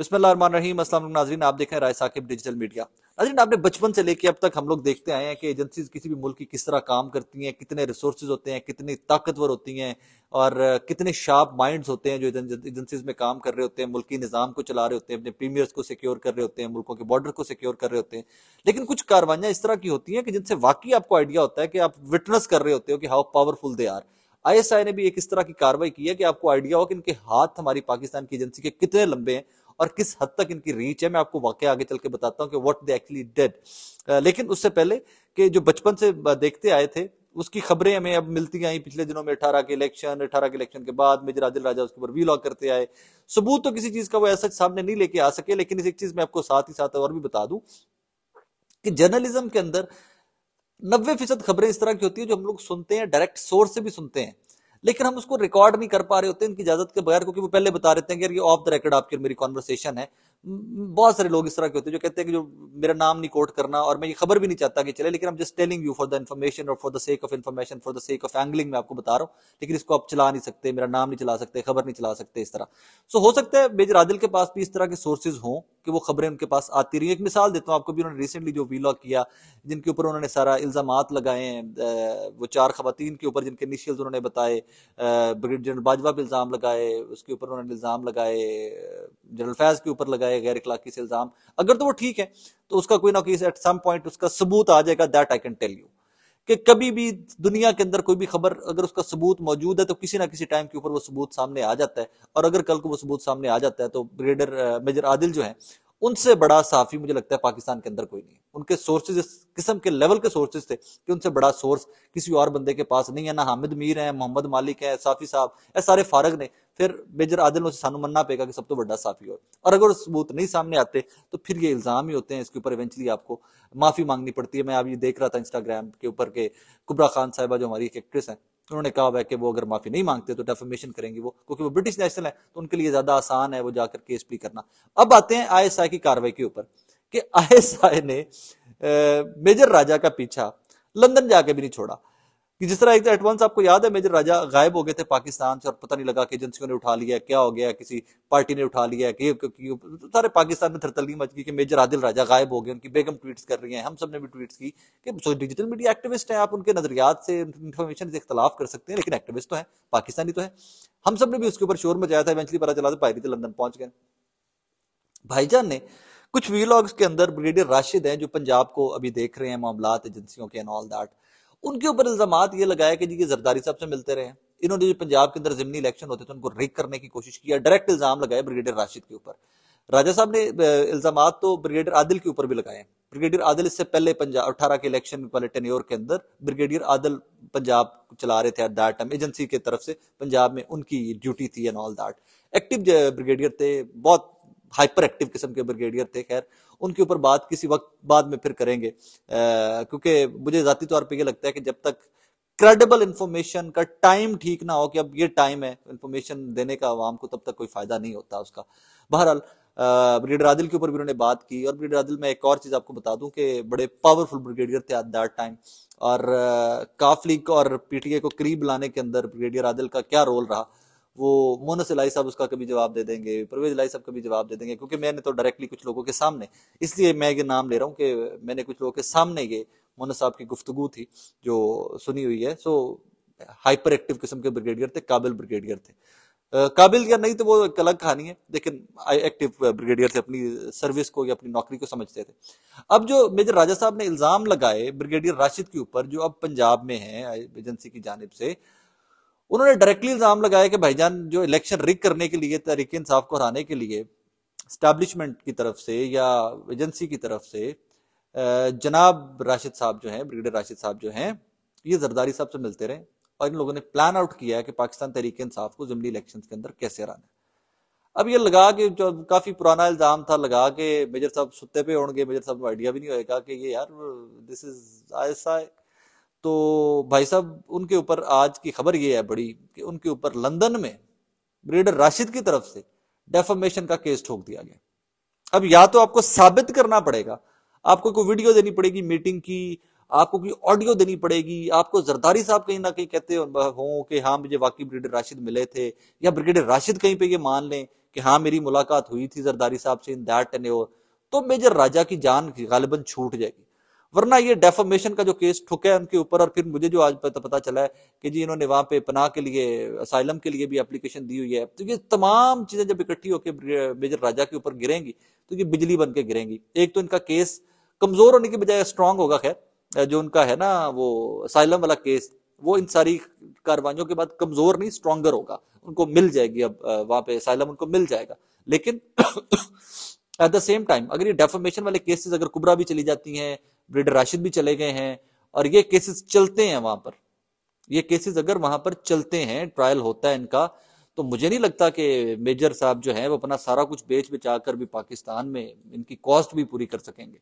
बिस्मिल्लाम नाजरीन आप देखें राय साकिब डिजिटल मीडिया नाजरीन आपने बचपन से लेकर अब तक हम लोग देखते आए हैं कि एजेंसी किसी भी मुल्क की किस तरह काम करती हैं कितने रिसोर्स होते हैं कितनी ताकतवर होती हैं और कितने शार्प माइंड्स होते हैं जो एजेंसीज में काम कर रहे होते हैं मुल्की निज़ाम को चला रहे होते हैं अपने प्रीमियर्स को सिक्योर कर रहे होते हैं मुल्कों के बॉर्डर को सिक्योर कर रहे होते हैं लेकिन कुछ कार्रवाइयाँ इस तरह की होती हैं कि जिनसे वाकई आपको आइडिया होता है कि आप विटनेस कर रहे होते हो कि how powerful they are ISI ने भी एक इस तरह की कार्रवाई की है कि आपको आइडिया हो कि इनके हाथ हमारी पाकिस्तान की एजेंसी के कितने लंबे हैं और किस हद तक इनकी रीच है मैं आपको वाक्य आगे चल के बताता हूँ कि वॉट दे एक्चुअली डेड लेकिन उससे पहले कि जो बचपन से देखते आए थे उसकी खबरें हमें अब मिलती आई पिछले दिनों में अठारह के इलेक्शन अठारह के इलेक्शन के बाद मेजर आदिल राजा उसके ऊपर वीलॉग करते आए सबूत तो किसी चीज का वो ऐसा सामने नहीं लेके आ सके लेकिन इस एक चीज मैं आपको साथ ही साथ और भी बता दूं कि जर्नलिज्म के अंदर नब्बे फीसद खबरें इस तरह की होती है जो हम लोग सुनते हैं डायरेक्ट सोर्स से भी सुनते हैं लेकिन हम उसको रिकॉर्ड नहीं कर पा रहे होते इनकी इजाजत के बगैर क्योंकि वो पहले बता रहे थे कि ये ऑफ द रिकॉर्ड आपकी मेरी कॉन्वर्सेशन है बहुत सारे लोग इस तरह के होते हैं जो कहते हैं कि जो मेरा नाम नहीं कोट करना और मैं ये खबर भी नहीं चाहता कि चले लेकिन हम just telling you for the information और for the sake of information for the sake of angling मैं आपको बता रहा हूँ लेकिन इसको आप चला नहीं सकते मेरा नाम नहीं चला सकते खबर नहीं चला सकते इस तरह सो so, हो सकता है मेजर आदिल के पास भी इस तरह के सोर्सेज हों कि वो खबरें उनके पास आती रही एक मिसाल देता हूँ आपको भी उन्होंने रिसेंटली जो वीलॉग किया जिनके ऊपर उन्होंने सारा इल्ज़ाम लगाए हैं वो चार खातन के ऊपर जिनके इनिशियल उन्होंने बताए ब्रिगेड जनरल बाजवा पर इल्ज़ाम लगाए उसके ऊपर उन्होंने इल्ज़ाम लगाए जनरल फैज़ के ऊपर लगाए जाए गैर इखलाकी से इल्ज़ाम अगर तो वो ठीक है तो उसका कोई ना कोई एट सम पॉइंट उसका सबूत आ जाएगा that I can tell you कि कभी भी दुनिया के अंदर कोई भी खबर अगर उसका सबूत मौजूद है तो किसी ना किसी टाइम के ऊपर वो सबूत सामने आ जाता है और अगर कल को वो सबूत सामने आ जाता है तो ब्रिगेडर मेजर आदिल जो है उनसे बड़ा साफी मुझे लगता है पाकिस्तान के अंदर कोई नहीं उनके सोर्सेज इस किस्म के लेवल के सोर्सेज थे कि उनसे बड़ा सोर्स किसी और बंदे के पास नहीं है ना हामिद मीर है मोहम्मद मालिक है साफी साहब ऐसे सारे फारग ने फिर मेजर आदिल ने सानू मनना पेगा कि सब तो बड़ा साफी हो और अगर सबूत नहीं सामने आते तो फिर ये इल्ज़ाम ही होते हैं इसके ऊपर इवेंचुअली आपको माफ़ी मांगनी पड़ती है मैं आप ये देख रहा था इंस्टाग्राम के ऊपर के कुबरा खान साहबा जो हमारी एक एक्ट्रेस हैं उन्होंने कहा है कि वो अगर माफी नहीं मांगते तो डेफोमेशन करेंगे वो क्योंकि वो ब्रिटिश नेशनल है तो उनके लिए ज्यादा आसान है वो जाकर केस प्ली करना अब आते हैं आईएसआई की कार्रवाई के ऊपर कि आईएसआई ने मेजर राजा का पीछा लंदन जाके भी नहीं छोड़ा कि जिस तरह एक तो आपको याद है मेजर राजा गायब हो गए थे पाकिस्तान से और पता नहीं लगा कि एजेंसियों ने उठा लिया क्या हो गया किसी पार्टी ने उठा लिया कि, कि सारे पाकिस्तान में थरतली मच गई कि मेजर आदिल राजा गायब हो गए उनकी बेगम ट्वीट्स कर रही हैं हम सब ने भी ट्वीट्स की कि डिजिटल मीडिया एक्टिविस्ट हैं आप उनके नजरियात से इन्फॉर्मेशन से इख्तलाफ कर सकते हैं लेकिन एक्टिविस्ट तो है पाकिस्तानी तो है हम सब ने भी उसके ऊपर शोर मचाया था इवेंचुअली पता चला था भाई तो लंदन पहुंच गए भाईजान ने कुछ वीलॉग्स के अंदर ब्रिगेडियर राशिद हैं जो पंजाब को अभी देख रहे हैं मामला एजेंसियों के एंड ऑल दैट उनके ऊपर इल्जाम ये लगाया कि जी ये जरदारी साहब से मिलते रहे इन्होंने जो पंजाब के अंदर जिमनी इलेक्शन होते थे उनको रेक करने की कोशिश किया डायरेक्ट इल्जाम लगाए ब्रिगेडियर राशिद के ऊपर राजा साहब ने इल्जाम तो ब्रिगेडियर आदिल के ऊपर भी लगाए ब्रिगेडियर आदिल इससे पहले पंजाब अठारह के इलेक्शन वाले टेन्योर के अंदर ब्रिगेडियर आदिल पंजाब चला रहे थे एट दैट टाइम एजेंसी के तरफ से पंजाब में उनकी ड्यूटी थी and all that active brigadier थे बहुत हाइपर एक्टिव किस्म के ब्रिगेडियर थे खैर उनके ऊपर बात किसी वक्त बाद में फिर करेंगे क्योंकि मुझे ज़ाती तौर पर यह लगता है कि जब तक क्रेडिबल इंफॉर्मेशन का टाइम ठीक ना हो कि अब ये टाइम है इंफॉर्मेशन देने का आवाम को तब तक कोई फायदा नहीं होता उसका बहरहाल ब्रिगेडियर आदिल के ऊपर भी उन्होंने बात की और ब्रिगेडियर आदिल मैं एक और चीज़ आपको बता दूं कि बड़े पावरफुल ब्रिगेडियर थे एट दैट टाइम और काफ लीग और पीटीए को करीब लाने के अंदर ब्रिगेडियर आदिल का क्या रोल रहा वो मोनस लाई साहब उसका कभी जवाब दे देंगे परवेज लाई साहब कभी जवाब दे देंगे क्योंकि मैंने तो डायरेक्टली कुछ लोगों के सामने इसलिए मैं ये नाम ले रहा हूँ कि मैंने कुछ लोगों के सामने ये मोनस साहब की गुफ्तु थी जो सुनी हुई है सो हाइपर एक्टिव किस्म के ब्रिगेडियर थे काबिल ब्रिगेडियर थे काबिल या नहीं तो वो एक अलग कहानी है लेकिन एक्टिव ब्रिगेडियर थे अपनी सर्विस को या अपनी नौकरी को समझते थे अब जो मेजर राजा साहब ने इल्जाम लगाए ब्रिगेडियर राशिद के ऊपर जो अब पंजाब में है एजेंसी की जानब से उन्होंने डायरेक्टली इल्जाम लगाया कि भाईजान जो इलेक्शन रिक करने के लिए तहरीक इंसाफ को हराने के लिए स्टैब्लिशमेंट की तरफ से या एजेंसी की तरफ से जनाब राशिद साहब जो हैं ब्रिगेडियर राशिद साहब जो हैं ये जरदारी साहब से मिलते रहे और इन लोगों ने प्लान आउट किया है कि पाकिस्तान तहरीक इंसाफ को जमनी इलेक्शन के अंदर कैसे हराना है अब ये लगा कि जो काफी पुराना इल्जाम था लगा के मेजर साहब सुते पे होंगे मेजर साहब आइडिया भी नहीं होएगा कि ये यार दिस इज आई तो भाई साहब उनके ऊपर आज की खबर ये है बड़ी कि उनके ऊपर लंदन में ब्रिडर राशिद की तरफ से डेफोमेशन का केस ठोक दिया गया अब या तो आपको साबित करना पड़ेगा आपको कोई वीडियो देनी पड़ेगी मीटिंग की आपको कोई ऑडियो देनी पड़ेगी आपको जरदारी साहब कहीं ना कहीं कहते हो कि हाँ मुझे वाकई ब्रिगेडियर राशिद मिले थे या ब्रिगेडियर राशिद कहीं पे ये मान लें कि हाँ मेरी मुलाकात हुई थी जरदारी साहब से इन दैट एन तो मेजर राजा की जान गालिबन छूट जाएगी वरना ये डेफोमेशन का जो केस ठुका है उनके ऊपर और फिर मुझे जो आज पता, तो पता चला है कि जी इन्होंने वहां पे पनाह के लिए असाइलम के लिए भी एप्लीकेशन दी हुई है तो ये तमाम चीजें जब इकट्ठी होकर मेजर राजा के ऊपर गिरेंगी तो ये बिजली बन के गिरेंगी एक तो इनका केस कमजोर होने की बजाय स्ट्रांग होगा खैर जो उनका है ना वो असाइलम वाला केस वो इन सारी कार्रवाइयों के बाद कमजोर नहीं स्ट्रांगर होगा उनको मिल जाएगी अब वहां पे असाइलम उनको मिल जाएगा लेकिन एट द सेम टाइम अगर ये डेफोमेशन वाले केसेस अगर कुबरा भी चली जाती हैं ब्रिड राशिद भी चले गए हैं और ये केसेस चलते हैं वहां पर ये केसेस अगर वहां पर चलते हैं ट्रायल होता है इनका तो मुझे नहीं लगता कि मेजर साहब जो है वो अपना सारा कुछ बेच बेचा कर भी पाकिस्तान में इनकी कॉस्ट भी पूरी कर सकेंगे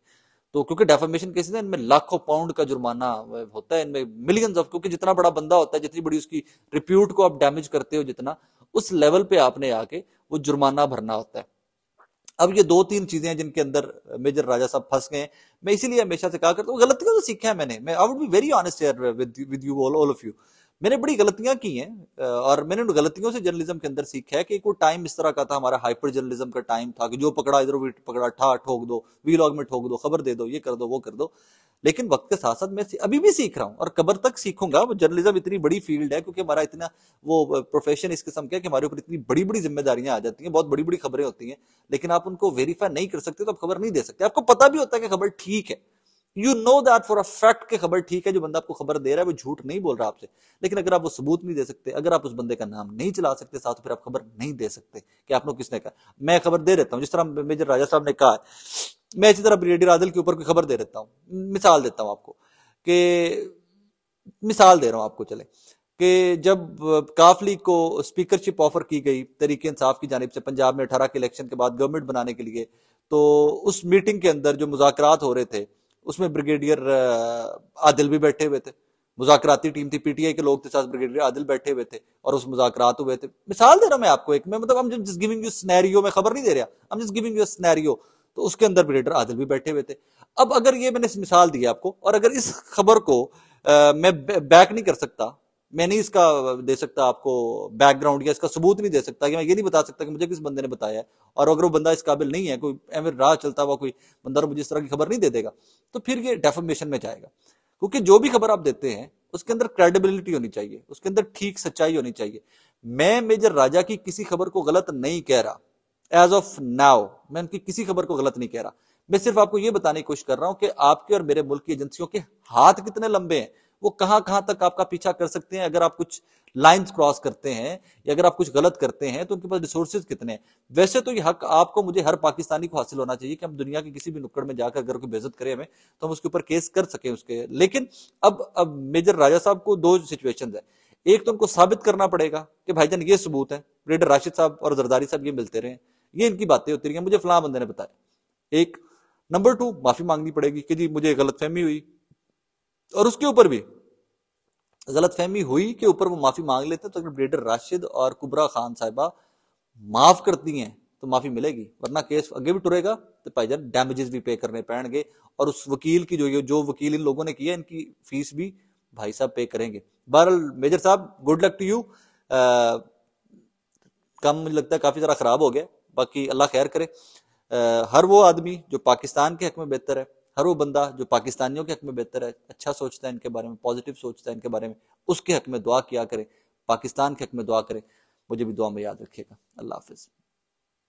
तो क्योंकि डेफामेशन केसेस हैं इनमें लाखों पाउंड का जुर्माना होता है इनमें मिलियंस ऑफ क्योंकि जितना बड़ा बंदा होता है जितनी बड़ी उसकी रिप्यूट को आप डैमेज करते हो जितना उस लेवल पे आपने आके वो जुर्माना भरना होता है अब ये दो तीन चीजें हैं जिनके अंदर मेजर राजा साहब फंस गए मैं इसीलिए हमेशा से कहा करता हूँ गलतियों से सीखा है मैंने मैं I would be very honest with you all all of you मैंने बड़ी गलतियां की हैं और मैंने उन गलतियों से जर्नलिज्म के अंदर सीखा है कि वो टाइम इस तरह का था हमारा हाइपर जर्नलिज्म का टाइम था कि जो पकड़ा इधर पकड़ा ठा ठोक दो वीलॉग में ठोक दो खबर दे दो ये कर दो वो कर दो लेकिन वक्त के साथ साथ मैं अभी भी सीख रहा हूँ और कबर तक सीखूंगा जर्नलिज्म इतनी बड़ी फील्ड है क्योंकि हमारा इतना वो प्रोफेशन इस किस्म का है कि हमारे ऊपर इतनी बड़ी बड़ी जिम्मेदारियां आ जाती हैं बहुत बड़ी बड़ी खबरें होती हैं लेकिन आप उनको वेरीफाई नहीं कर सकते तो आप खबर नहीं दे सकते आपको पता भी होता है कि खबर ठीक है you know that for a fact की खबर ठीक है जो बंदा आपको खबर दे रहा है वो झूठ नहीं बोल रहा आपसे लेकिन अगर आप वो सबूत नहीं दे सकते अगर आप उस बंदे का नाम नहीं चला सकते साथ फिर आप खबर नहीं दे सकते कि लोग किसने कहा मैं खबर दे देता हूँ जिस तरह मेजर राजा साहब ने कहा मैं इसी तरह ब्रिगेडियर आदिल के ऊपर कोई खबर दे देता हूँ मिसाल देता हूँ आपको कि मिसाल दे रहा हूँ आपको चले कि जब काफली को स्पीकरशिप ऑफर की गई तरीके इंसाफ की जानब से पंजाब में अठारह के इलेक्शन के बाद गवर्नमेंट बनाने के लिए तो उस मीटिंग के अंदर जो मुजाकर हो रहे थे उसमें ब्रिगेडियर आदिल भी बैठे हुए थे मुजाकराती टीम थी पीटीआई के लोग थे साथ ब्रिगेडियर आदिल बैठे हुए थे और उस मुजाकरात हुए थे मिसाल दे रहा मैं आपको एक मैं मतलब हम जिस गिविंग यू स्नैरियो में खबर नहीं दे रहा हम जिस गिविंग यू स्नैरियो तो उसके अंदर ब्रिगेडियर आदिल भी बैठे हुए थे अब अगर ये मैंने मिसाल दी आपको और अगर इस खबर को आ, मैं बैक नहीं कर सकता मैं नहीं इसका दे सकता आपको बैकग्राउंड या इसका सबूत नहीं दे सकता कि मैं ये नहीं बता सकता कि मुझे किस बंदे ने बताया है और अगर वो बंदा इस काबिल नहीं है कोई एम राह चलता हुआ कोई बंदा तो मुझे इस तरह की खबर नहीं दे देगा तो फिर ये डेफोमेशन में जाएगा क्योंकि जो भी खबर आप देते हैं उसके अंदर क्रेडिबिलिटी होनी चाहिए उसके अंदर ठीक सच्चाई होनी चाहिए मैं मेजर राजा की किसी खबर को गलत नहीं कह रहा एज ऑफ नाउ मैं उनकी किसी खबर को गलत नहीं कह रहा मैं सिर्फ आपको ये बताने की कोशिश कर रहा हूं कि आपके और मेरे मुल्क की एजेंसियों के हाथ कितने लंबे हैं वो कहाँ कहाँ तक आपका पीछा कर सकते हैं अगर आप कुछ लाइंस क्रॉस करते हैं या अगर आप कुछ गलत करते हैं तो उनके पास रिसोर्सेज कितने हैं वैसे तो ये हक आपको मुझे हर पाकिस्तानी को हासिल होना चाहिए कि हम दुनिया के किसी भी नुक्कड़ में जाकर अगर कोई बेजत करें हमें तो हम उसके ऊपर केस कर सकें उसके लेकिन अब अब मेजर राजा साहब को दो सिचुएशन है एक तो उनको साबित करना पड़ेगा कि भाईजान ये सबूत है रेडर राशिद साहब और जरदारी साहब ये मिलते रहे ये इनकी बातें होती रही मुझे फलाम बंदे ने बताया एक नंबर टू माफी मांगनी पड़ेगी कि जी मुझे गलतफहमी हुई और उसके ऊपर भी गलत फहमी हुई के ऊपर वो माफी मांग लेते हैं तो अगर ब्रेडर राशिद और कुबरा खान साहिबा माफ करती हैं तो माफी मिलेगी वरना केस आगे भी टुरेगा तो भाईजान डैमेजेस भी पे करने पड़ेंगे और उस वकील की जो जो वकील इन लोगों ने किया इनकी फीस भी भाई साहब पे करेंगे बहरहाल मेजर साहब गुड लक टू यू कम मुझे लगता है काफी जरा खराब हो गया बाकी अल्लाह खैर करे आ, हर वो आदमी जो पाकिस्तान के हक में बेहतर है हर वो बंदा जो पाकिस्तानियों के हक में बेहतर है अच्छा सोचता है इनके बारे में पॉजिटिव सोचता है इनके बारे में उसके हक में दुआ किया करें पाकिस्तान के हक में दुआ करें मुझे भी दुआ में याद रखिएगा अल्लाह हाफिज़